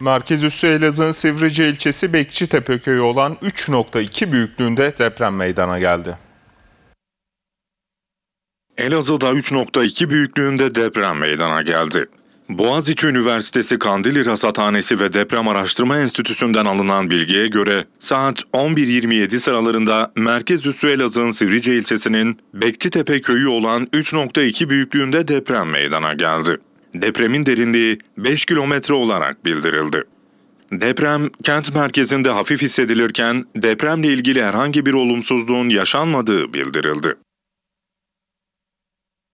Merkez üssü Elazığ'ın Sivrice ilçesi Bekçitepe köyü olan 3.2 büyüklüğünde deprem meydana geldi. Elazığ'da 3.2 büyüklüğünde deprem meydana geldi. Boğaziçi Üniversitesi Kandili Rasathanesi ve Deprem Araştırma Enstitüsü'nden alınan bilgiye göre saat 11.27 sıralarında merkez üssü Elazığ'ın Sivrice ilçesinin Bekçitepe köyü olan 3.2 büyüklüğünde deprem meydana geldi. Depremin derinliği 5 kilometre olarak bildirildi. Deprem kent merkezinde hafif hissedilirken depremle ilgili herhangi bir olumsuzluğun yaşanmadığı bildirildi.